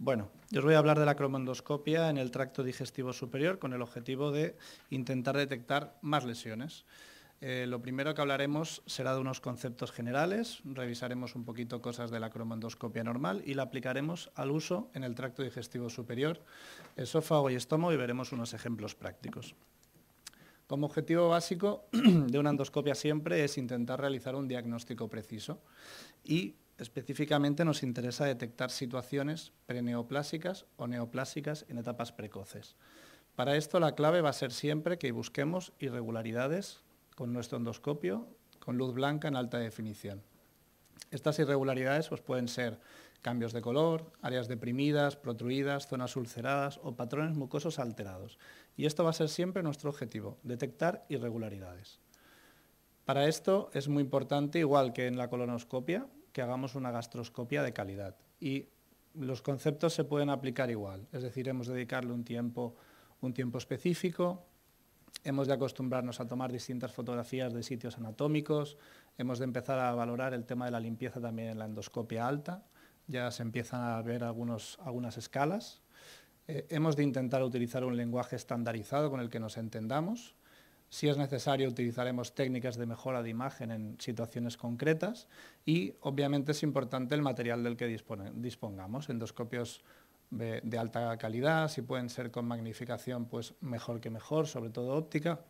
Bueno, yo os voy a hablar de la cromendoscopia en el tracto digestivo superior con el objetivo de intentar detectar más lesiones. Eh, lo primero que hablaremos será de unos conceptos generales, revisaremos un poquito cosas de la cromendoscopia normal y la aplicaremos al uso en el tracto digestivo superior, esófago y estómago y veremos unos ejemplos prácticos. Como objetivo básico de una endoscopia siempre es intentar realizar un diagnóstico preciso y Específicamente nos interesa detectar situaciones preneoplásicas o neoplásicas en etapas precoces. Para esto la clave va a ser siempre que busquemos irregularidades con nuestro endoscopio con luz blanca en alta definición. Estas irregularidades pues, pueden ser cambios de color, áreas deprimidas, protruidas, zonas ulceradas o patrones mucosos alterados. Y esto va a ser siempre nuestro objetivo, detectar irregularidades. Para esto es muy importante, igual que en la colonoscopia, que hagamos una gastroscopia de calidad. Y los conceptos se pueden aplicar igual, es decir, hemos de dedicarle un tiempo, un tiempo específico, hemos de acostumbrarnos a tomar distintas fotografías de sitios anatómicos, hemos de empezar a valorar el tema de la limpieza también en la endoscopia alta, ya se empiezan a ver algunos, algunas escalas. Eh, hemos de intentar utilizar un lenguaje estandarizado con el que nos entendamos, si es necesario, utilizaremos técnicas de mejora de imagen en situaciones concretas y, obviamente, es importante el material del que dispongamos. Endoscopios de, de, alta calidad, si pueden ser con magnificación, pues mejor que mejor, sobre todo óptica.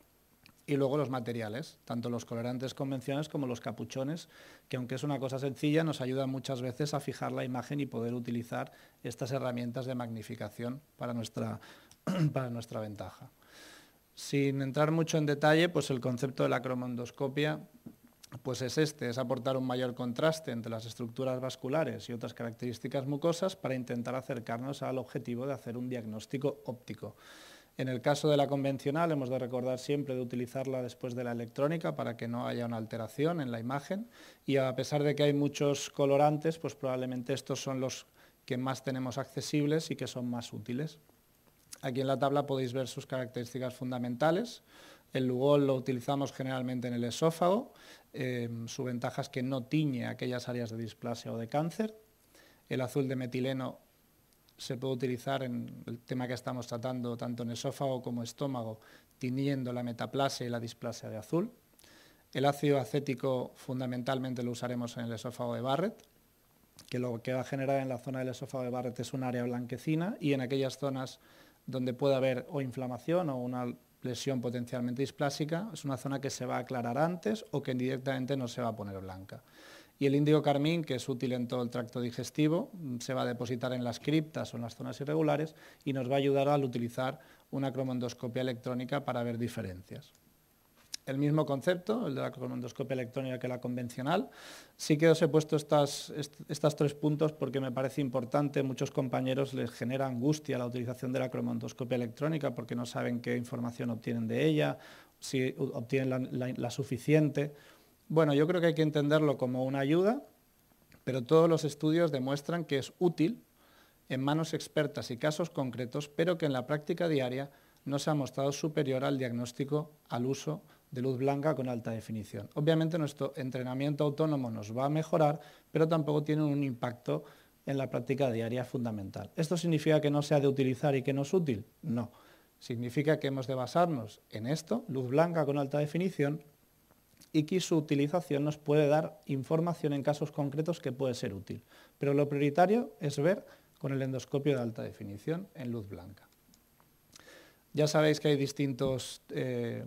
Y luego los materiales, tanto los colorantes convencionales como los capuchones, que aunque es una cosa sencilla, nos ayudan muchas veces a fijar la imagen y poder utilizar estas herramientas de magnificación para nuestra ventaja. Sin entrar mucho en detalle, pues el concepto de la cromondoscopia pues es este, es aportar un mayor contraste entre las estructuras vasculares y otras características mucosas para intentar acercarnos al objetivo de hacer un diagnóstico óptico. En el caso de la convencional hemos de recordar siempre de utilizarla después de la electrónica para que no haya una alteración en la imagen y a pesar de que hay muchos colorantes, pues probablemente estos son los que más tenemos accesibles y que son más útiles. Aquí en la tabla podéis ver sus características fundamentales. El Lugol lo utilizamos generalmente en el esófago. Em, su ventaja es que no tiñe aquellas áreas de displasia o de cáncer. El azul de metileno se puede utilizar en el tema que estamos tratando, tanto en esófago como estómago, tiñendo la metaplasia y la displasia de azul. El ácido acético fundamentalmente lo usaremos en el esófago de Barrett, que lo que va a generar en la zona del esófago de Barrett es un área blanquecina y en aquellas zonas donde puede haber o inflamación o una lesión potencialmente displásica, es una zona que se va a aclarar antes o que indirectamente no se va a poner blanca. Y el índigo carmín, que es útil en todo el tracto digestivo, mm, se va a depositar en las criptas o en las zonas irregulares y nos va a ayudar al utilizar una cromendoscopia electrónica para ver diferencias el mismo concepto, el de la colonoscopia electrónica que la convencional. Sí que os he puesto estas, tres puntos porque me parece importante. Muchos compañeros les genera angustia la utilización de la cromontoscopia electrónica porque no saben qué información obtienen de ella, si obtienen la suficiente. Bueno, yo creo que hay que entenderlo como una ayuda, pero todos los estudios demuestran que es útil en manos expertas y casos concretos, pero que en la práctica diaria no se ha mostrado superior al diagnóstico al uso de luz blanca con alta definición. Obviamente nuestro entrenamiento autónomo nos va a mejorar, pero tampoco tiene un impacto en la práctica diaria fundamental. ¿Esto significa que no se ha de utilizar y que no es útil? No. Significa que hemos de basarnos en esto, luz blanca con alta definición, y que su utilización nos puede dar información en casos concretos que puede ser útil. Pero lo prioritario es ver con el endoscopio de alta definición en luz blanca. Ya sabéis que hay distintos eh,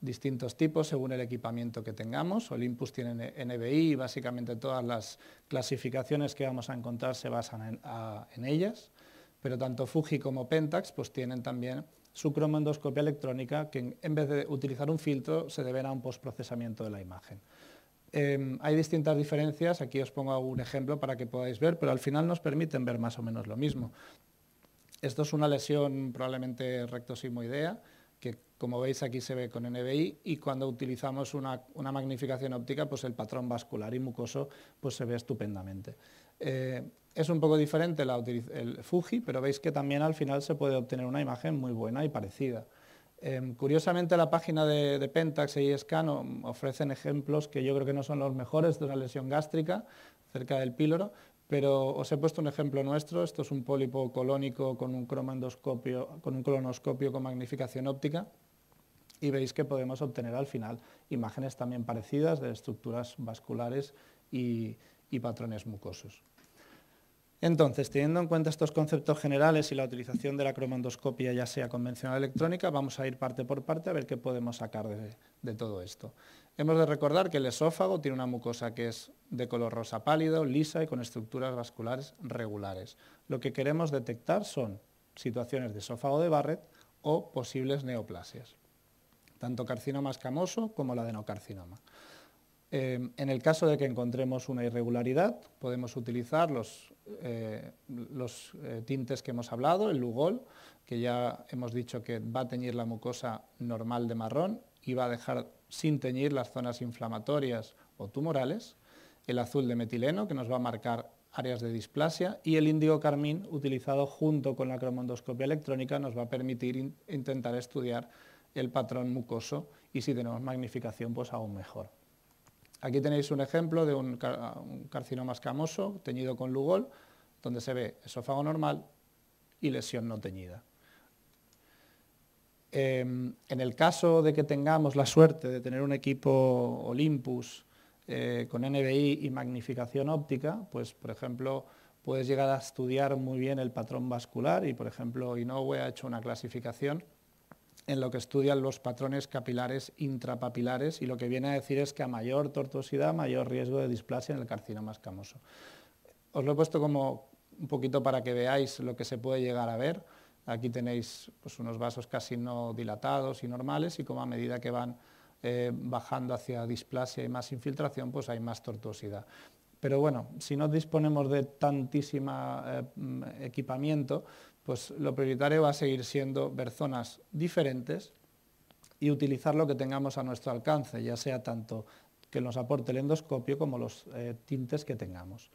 distintos tipos según el equipamiento que tengamos. Olympus tiene NBI y básicamente todas las clasificaciones que vamos a encontrar se basan en, ellas, pero tanto Fuji como Pentax pues tienen también su cromendoscopia electrónica que en, vez de utilizar un filtro se deberá a un postprocesamiento de la imagen. Em, hay distintas diferencias, aquí os pongo un ejemplo para que podáis ver, pero al final nos permiten ver más o menos lo mismo. Esto es una lesión probablemente rectosimoidea, que como veis aquí se ve con NBI y cuando utilizamos una, magnificación óptica, pues el patrón vascular y mucoso pues se ve estupendamente. Eh, es un poco diferente el Fuji, pero veis que también al final se puede obtener una imagen muy buena y parecida. Em, curiosamente la página de, Pentax y Scan ofrecen ejemplos que yo creo que no son los mejores de una lesión gástrica cerca del píloro, pero os he puesto un ejemplo nuestro, esto es un pólipo colónico con un, cromendoscopio con un colonoscopio con magnificación óptica, y veis que podemos obtener al final imágenes también parecidas de estructuras vasculares y, patrones mucosos. Entonces, teniendo en cuenta estos conceptos generales y la utilización de la cromandoscopia, ya sea convencional electrónica, vamos a ir parte por parte a ver qué podemos sacar de, de, todo esto. Hemos de recordar que el esófago tiene una mucosa que es de color rosa pálido, lisa y con estructuras vasculares regulares. Lo que queremos detectar son situaciones de esófago de Barrett o posibles neoplasias tanto carcinoma escamoso como de adenocarcinoma. carcinoma. Eh, en el caso de que encontremos una irregularidad, podemos utilizar los, eh, eh, tintes que hemos hablado, el Lugol, que ya hemos dicho que va a teñir la mucosa normal de marrón y va a dejar sin teñir las zonas inflamatorias o tumorales, el azul de metileno, que nos va a marcar áreas de displasia, y el índigo carmín, utilizado junto con la cromondoscopia electrónica, nos va a permitir intentar estudiar el patrón mucoso y si tenemos magnificación, pues aún mejor. Aquí tenéis un ejemplo de un, carcinoma escamoso teñido con Lugol, donde se ve esófago normal y lesión no teñida. Em, en el caso de que tengamos la suerte de tener un equipo Olympus eh, con NBI y magnificación óptica, pues por ejemplo puedes llegar a estudiar muy bien el patrón vascular y por ejemplo Inoue ha hecho una clasificación en lo que estudian los patrones capilares intrapapilares y lo que viene a decir es que a mayor tortuosidad, mayor riesgo de displasia en el carcinoma escamoso. Os lo he puesto como un poquito para que veáis lo que se puede llegar a ver. Aquí tenéis pues, unos vasos casi no dilatados y normales y como a medida que van eh, bajando hacia displasia y más infiltración, pues hay más tortuosidad. Pero bueno, si no disponemos de tantísimo eh, mm, equipamiento, pues lo prioritario va a seguir siendo ver zonas diferentes y utilizar lo que tengamos a nuestro alcance, ya sea tanto que nos aporte el endoscopio como los eh, tintes que tengamos.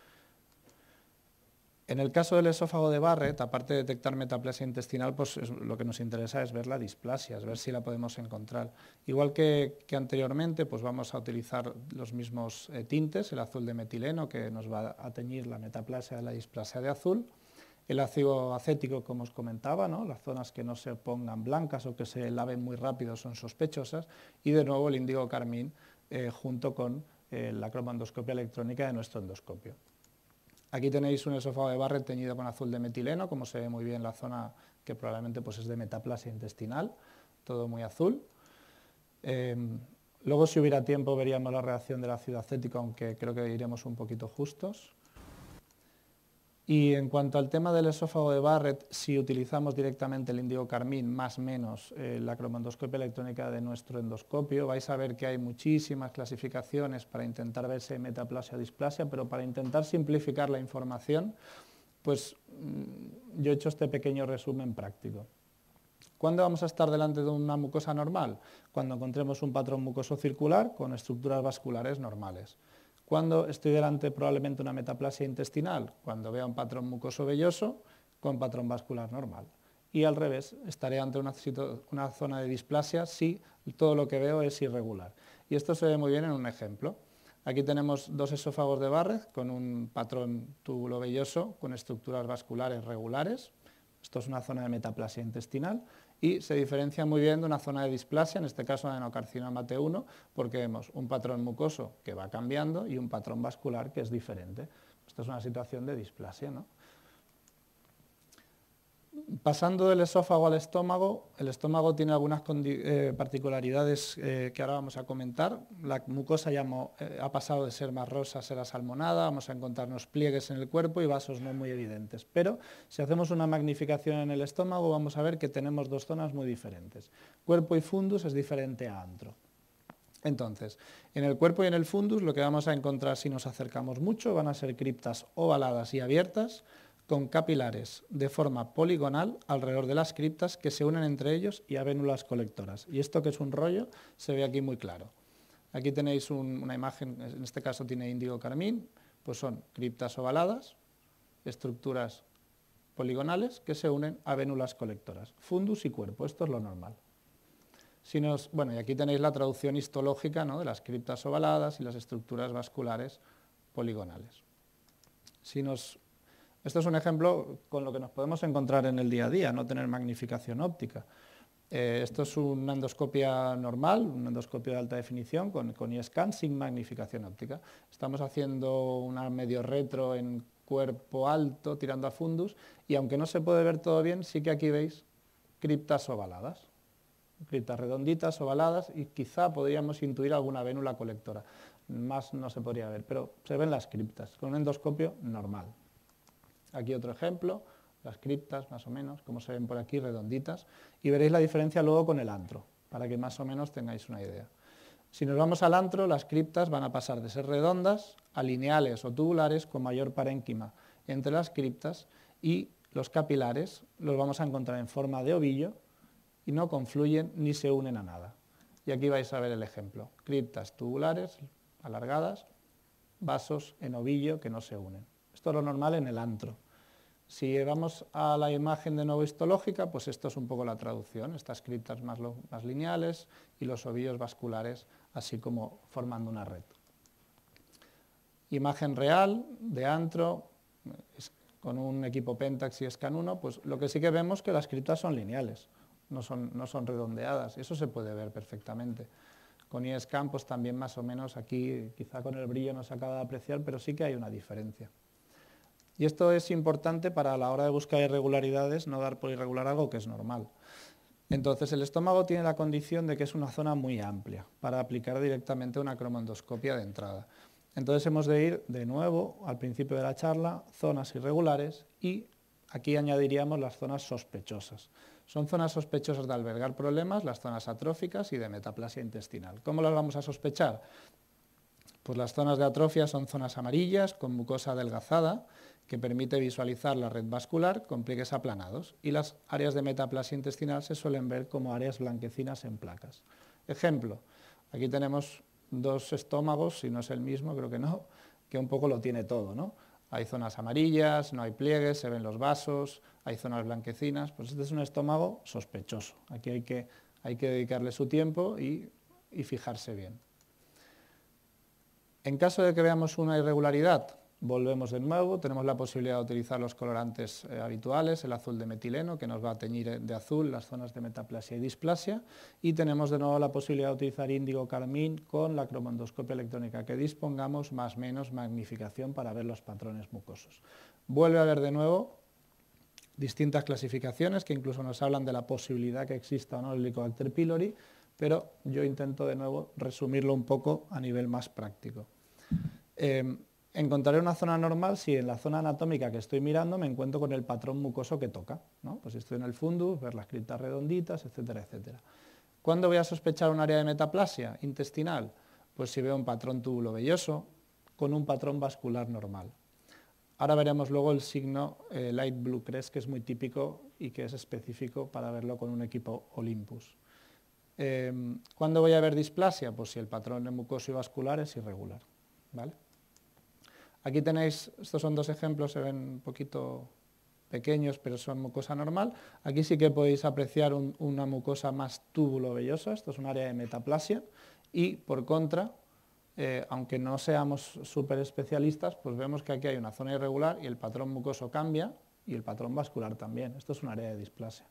En el caso del esófago de Barrett, aparte de detectar metaplasia intestinal, pues lo que nos interesa es ver la displasia, es ver si la podemos encontrar. Igual que, anteriormente, pues vamos a utilizar los mismos eh, tintes, el azul de metileno que nos va a teñir la metaplasia de la displasia de azul, el ácido acético, como os comentaba, las zonas que no se pongan blancas o que se laven muy rápido son sospechosas, y de nuevo el índigo carmín eh, junto con eh, la cromandoscopia electrónica de nuestro endoscopio. Aquí tenéis un esófago de barre teñido con azul de metileno, como se ve muy bien la zona que probablemente pues, es de metaplasia intestinal, todo muy azul. Em, luego, si hubiera tiempo, veríamos la reacción del ácido acético, aunque creo que iremos un poquito justos. Y en cuanto al tema del esófago de Barrett, si utilizamos directamente el indigo carmín más menos eh, la cromendoscopia electrónica de nuestro endoscopio, vais a ver que hay muchísimas clasificaciones para intentar ver si hay metaplasia o displasia, pero para intentar simplificar la información, pues mm, yo he hecho este pequeño resumen práctico. ¿Cuándo vamos a estar delante de una mucosa normal? Cuando encontremos un patrón mucoso circular con estructuras vasculares normales. Cuando estoy delante probablemente una metaplasia intestinal, cuando vea un patrón mucoso velloso con patrón vascular normal. Y al revés, estaré ante una, zona de displasia si todo lo que veo es irregular. Y esto se ve muy bien en un ejemplo. Aquí tenemos dos esófagos de Barrett con un patrón tubulo velloso con estructuras vasculares regulares. Esto es una zona de metaplasia intestinal y se diferencia muy bien de una zona de displasia, en este caso de adenocarcinoma T1, porque vemos un patrón mucoso que va cambiando y un patrón vascular que es diferente. Esta es una situación de displasia. ¿no? pasando del esófago al estómago, el estómago tiene algunas eh, particularidades eh, que ahora vamos a comentar. La mucosa ya eh, ha pasado de ser más rosa a ser asalmonada, vamos a encontrarnos pliegues en el cuerpo y vasos no muy evidentes. Pero si hacemos una magnificación en el estómago, vamos a ver que tenemos dos zonas muy diferentes. Cuerpo y fundus es diferente a antro. Entonces, en el cuerpo y en el fundus lo que vamos a encontrar si nos acercamos mucho van a ser criptas ovaladas y abiertas, con capilares de forma poligonal alrededor de las criptas que se unen entre ellos y a vénulas colectoras. Y esto que es un rollo se ve aquí muy claro. Aquí tenéis una imagen, en este caso tiene índigo carmín, pues son criptas ovaladas, estructuras poligonales que se unen a vénulas colectoras, fundus y cuerpo, esto es lo normal. Si nos, bueno, y aquí tenéis la traducción histológica de las criptas ovaladas y las estructuras vasculares poligonales. Si nos esto es un ejemplo con lo que nos podemos encontrar en el día a día, no tener magnificación óptica. Eh, esto es una endoscopia normal, un endoscopio de alta definición con, con e-scan sin magnificación óptica. Estamos haciendo una medio retro en cuerpo alto, tirando a fundus, y aunque no se puede ver todo bien, sí que aquí veis criptas ovaladas, criptas redonditas, ovaladas, y quizá podríamos intuir alguna vénula colectora. Más no se podría ver, pero se ven las criptas con un endoscopio normal, Aquí otro ejemplo, las criptas más o menos, como se ven por aquí, redonditas, y veréis la diferencia luego con el antro, para que más o menos tengáis una idea. Si nos vamos al antro, las criptas van a pasar de ser redondas a lineales o tubulares con mayor parénquima entre las criptas y los capilares los vamos a encontrar en forma de ovillo y no confluyen ni se unen a nada. Y aquí vais a ver el ejemplo. Criptas tubulares, alargadas, vasos en ovillo que no se unen. Esto es lo normal en el antro. Si llegamos a la imagen de nuevo histológica, pues esto es un poco la traducción, estas criptas más, lineales y los ovillos vasculares, así como formando una red. Imagen real de antro, con un equipo Pentax y Scan 1, pues lo que sí que vemos es que las criptas son lineales, no son, no son redondeadas, eso se puede ver perfectamente. Con ISCAN, pues también más o menos aquí, quizá con el brillo no se acaba de apreciar, pero sí que hay una diferencia. Y esto es importante para a la hora de buscar irregularidades, no dar por irregular algo que es normal. Entonces, el estómago tiene la condición de que es una zona muy amplia para aplicar directamente una cromendoscopia de entrada. Entonces, hemos de ir de nuevo al principio de la charla, zonas irregulares y aquí añadiríamos las zonas sospechosas. Son zonas sospechosas de albergar problemas, las zonas atróficas y de metaplasia intestinal. ¿Cómo las vamos a sospechar? Pues las zonas de atrofia son zonas amarillas con mucosa adelgazada que permite visualizar la red vascular con pliegues aplanados y las áreas de metaplasia intestinal se suelen ver como áreas blanquecinas en placas. Ejemplo, aquí tenemos dos estómagos, si no es el mismo, creo que no, que un poco lo tiene todo, ¿no? Hay zonas amarillas, no hay pliegues, se ven los vasos, hay zonas blanquecinas, pues este es un estómago sospechoso. Aquí hay que, hay que dedicarle su tiempo y fijarse bien. En caso de que veamos una irregularidad, volvemos de nuevo, tenemos la posibilidad de utilizar los colorantes eh, habituales, el azul de metileno, que nos va a teñir eh, de azul las zonas de metaplasia y displasia, y tenemos de nuevo la posibilidad de utilizar índigo carmín con la cromondoscopia electrónica que dispongamos, más o menos magnificación para ver los patrones mucosos. Vuelve a ver de nuevo distintas clasificaciones que incluso nos hablan de la posibilidad que exista o no el Helicobacter pylori, pero yo intento de nuevo resumirlo un poco a nivel más práctico. Em, encontraré una zona normal si en la zona anatómica que estoy mirando me encuentro con el patrón mucoso que toca. ¿no? Pues si estoy en el fundus, ver las criptas redonditas, etcétera, etcétera. ¿Cuándo voy a sospechar un área de metaplasia intestinal? Pues si veo un patrón túbulo velloso con un patrón vascular normal. Ahora veremos luego el signo eh, light blue crest, que es muy típico y que es específico para verlo con un equipo Olympus. Em, ¿Cuándo voy a ver displasia? Pues si el patrón mucoso y vascular es irregular. ¿vale? Aquí tenéis, estos son dos ejemplos, se ven un poquito pequeños, pero son mucosa normal. Aquí sí que podéis apreciar una mucosa más túbulo-vellosa, esto es un área de metaplasia, y por contra, eh, aunque no seamos súper especialistas, pues vemos que aquí hay una zona irregular y el patrón mucoso cambia y el patrón vascular también. Esto es un área de displasia.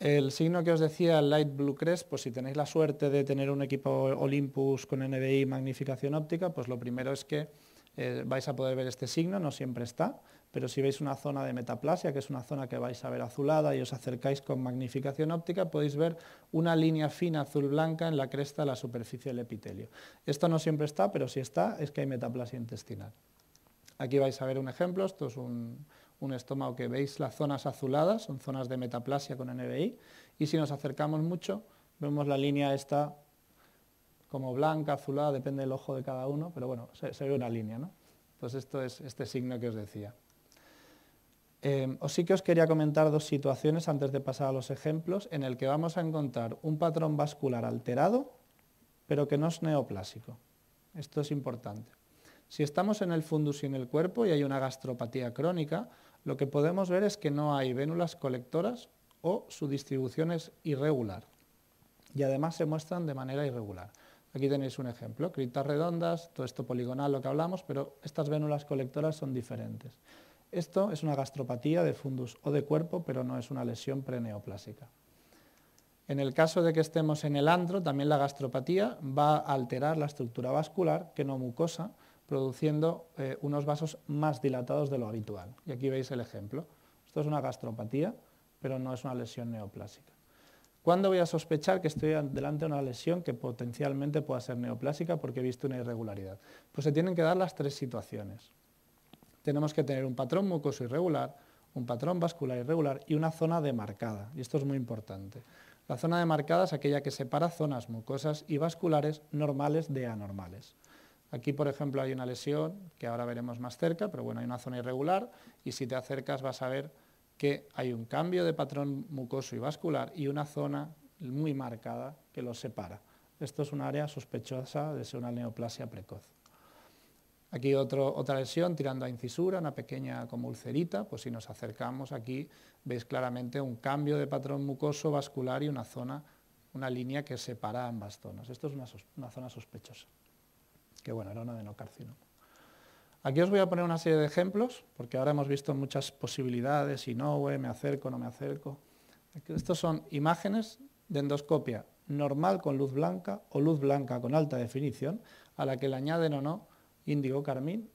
El signo que os decía, Light Blue Crest, pues si tenéis la suerte de tener un equipo Olympus con NBI y magnificación óptica, pues lo primero es que eh, vais a poder ver este signo, no siempre está, pero si veis una zona de metaplasia, que es una zona que vais a ver azulada y os acercáis con magnificación óptica, podéis ver una línea fina azul-blanca en la cresta de la superficie del epitelio. Esto no siempre está, pero si está, es que hay metaplasia intestinal. Aquí vais a ver un ejemplo, esto es un, un estómago que veis las zonas azuladas, son zonas de metaplasia con NBI, y si nos acercamos mucho, vemos la línea esta como blanca, azulada, depende del ojo de cada uno, pero bueno, se, ve una línea, ¿no? Entonces esto es este signo que os decía. Em, os sí que os quería comentar dos situaciones antes de pasar a los ejemplos, en el que vamos a encontrar un patrón vascular alterado, pero que no es neoplásico. Esto es importante. Si estamos en el fundus y en el cuerpo y hay una gastropatía crónica, lo que podemos ver es que no hay vénulas colectoras o su distribución es irregular y además se muestran de manera irregular. Aquí tenéis un ejemplo, criptas redondas, todo esto poligonal, lo que hablamos, pero estas vénulas colectoras son diferentes. Esto es una gastropatía de fundus o de cuerpo, pero no es una lesión preneoplásica. En el caso de que estemos en el andro, también la gastropatía va a alterar la estructura vascular, que no mucosa, produciendo eh, unos vasos más dilatados de lo habitual. Y aquí veis el ejemplo. Esto es una gastropatía, pero no es una lesión neoplásica. ¿Cuándo voy a sospechar que estoy delante de una lesión que potencialmente pueda ser neoplásica porque he visto una irregularidad? Pues se tienen que dar las tres situaciones. Tenemos que tener un patrón mucoso irregular, un patrón vascular irregular y una zona demarcada. Y esto es muy importante. La zona demarcada es aquella que separa zonas mucosas y vasculares normales de anormales. Aquí, por ejemplo, hay una lesión que ahora veremos más cerca, pero bueno, hay una zona irregular y si te acercas vas a ver que hay un cambio de patrón mucoso y vascular y una zona muy marcada que los separa. Esto es un área sospechosa de ser una neoplasia precoz. Aquí otra lesión tirando a incisura, una pequeña como ulcerita, pues si nos acercamos aquí veis claramente un cambio de patrón mucoso vascular y una zona, una línea que separa ambas zonas. Esto es una zona sospechosa que bueno, era un adenocarcinoma. Aquí os voy a poner una serie de ejemplos, porque ahora hemos visto muchas posibilidades, y no, me acerco, no me acerco. Estos son imágenes de endoscopia normal con luz blanca o luz blanca con alta definición, a la que le añaden o no índigo carmín,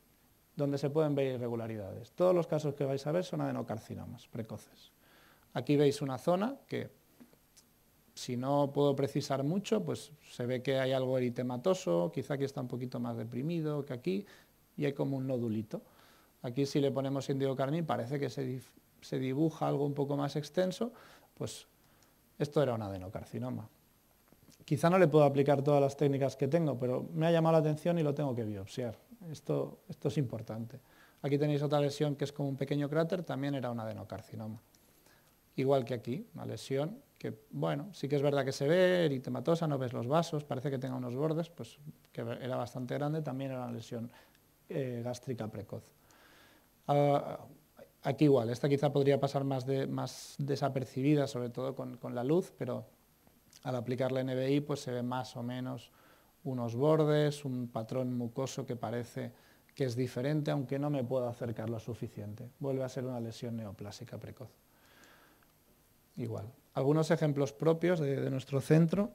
donde se pueden ver irregularidades. Todos los casos que vais a ver son adenocarcinomas precoces. Aquí veis una zona que si no puedo precisar mucho, pues se ve que hay algo eritematoso, quizá aquí está un poquito más deprimido que aquí, y hay como un nodulito. Aquí si le ponemos indigo carmín parece que se, dibuja algo un poco más extenso, pues esto era un adenocarcinoma. Quizá no le puedo aplicar todas las técnicas que tengo, pero me ha llamado la atención y lo tengo que biopsiar. Esto, esto es importante. Aquí tenéis otra lesión que es como un pequeño cráter, también era un adenocarcinoma. Igual que aquí, la lesión que bueno, sí que es verdad que se ve, eritematosa, no ves los vasos, parece que tenga unos bordes, pues que era bastante grande, también era una lesión eh, gástrica precoz. Ah, aquí igual, esta quizá podría pasar más, más desapercibida, sobre todo con, con, la luz, pero al aplicar la NBI pues se ve más o menos unos bordes, un patrón mucoso que parece que es diferente, aunque no me puedo acercar lo suficiente. Vuelve a ser una lesión neoplásica precoz. Igual. Algunos ejemplos propios de, nuestro centro.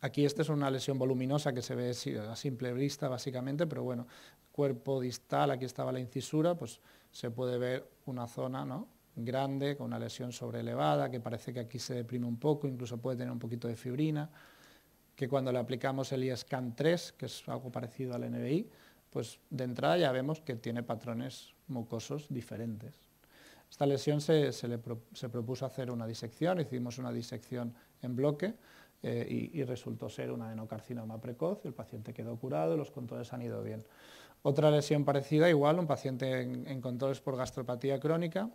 Aquí esta es una lesión voluminosa que se ve a simple vista básicamente, pero bueno, cuerpo distal, aquí estaba la incisura, pues se puede ver una zona grande con una lesión sobreelevada, que parece que aquí se deprime un poco, incluso puede tener un poquito de fibrina, que cuando le aplicamos el ISCAN 3, que es algo parecido al NBI, pues de entrada ya vemos que tiene patrones mucosos diferentes. Esta lesión se, propuso hacer una disección, hicimos una disección en bloque eh, y, resultó ser una adenocarcinoma precoz, el paciente quedó curado, los controles han ido bien. Otra lesión parecida, igual, un paciente en, controles por gastropatía crónica,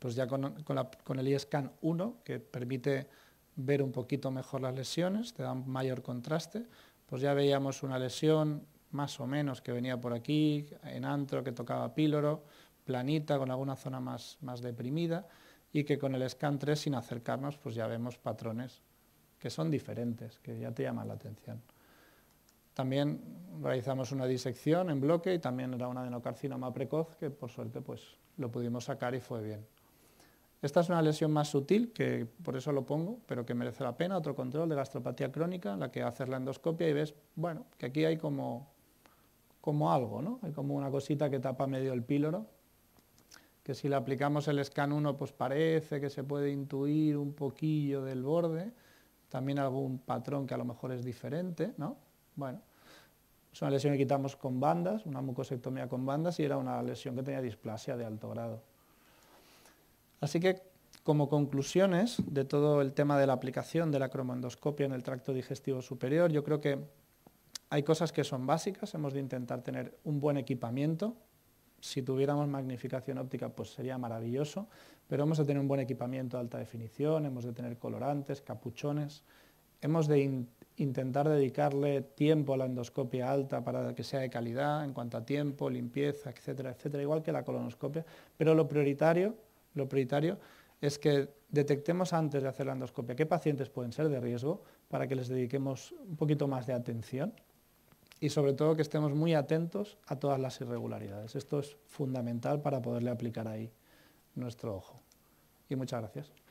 pues ya con, con, el ISCAN 1, que permite ver un poquito mejor las lesiones, te da mayor contraste, pues ya veíamos una lesión más o menos que venía por aquí, en antro, que tocaba píloro, planita, con alguna zona más, más deprimida, y que con el scan 3, sin acercarnos, pues ya vemos patrones que son diferentes, que ya te llaman la atención. También realizamos una disección en bloque y también era una no carcinoma precoz que por suerte pues, lo pudimos sacar y fue bien. Esta es una lesión más sutil, que por eso lo pongo, pero que merece la pena, otro control de gastropatía crónica, en la que haces la endoscopia y ves, bueno, que aquí hay como, como algo, ¿no? Hay como una cosita que tapa medio el píloro que si le aplicamos el scan 1 pues parece que se puede intuir un poquillo del borde, también algún patrón que a lo mejor es diferente, ¿no? Bueno, es una lesión que quitamos con bandas, una mucosectomía con bandas y era una lesión que tenía displasia de alto grado. Así que como conclusiones de todo el tema de la aplicación de la cromendoscopia en el tracto digestivo superior, yo creo que hay cosas que son básicas, hemos de intentar tener un buen equipamiento, si tuviéramos magnificación óptica, pues sería maravilloso, pero hemos de tener un buen equipamiento de alta definición, hemos de tener colorantes, capuchones, hemos de intentar dedicarle tiempo a la endoscopia alta para que sea de calidad en cuanto a tiempo, limpieza, etcétera, etcétera, igual que la colonoscopia, pero lo prioritario, lo prioritario es que detectemos antes de hacer la endoscopia qué pacientes pueden ser de riesgo para que les dediquemos un poquito más de atención y sobre todo que estemos muy atentos a todas las irregularidades. Esto es fundamental para poderle aplicar ahí nuestro ojo. Y muchas gracias.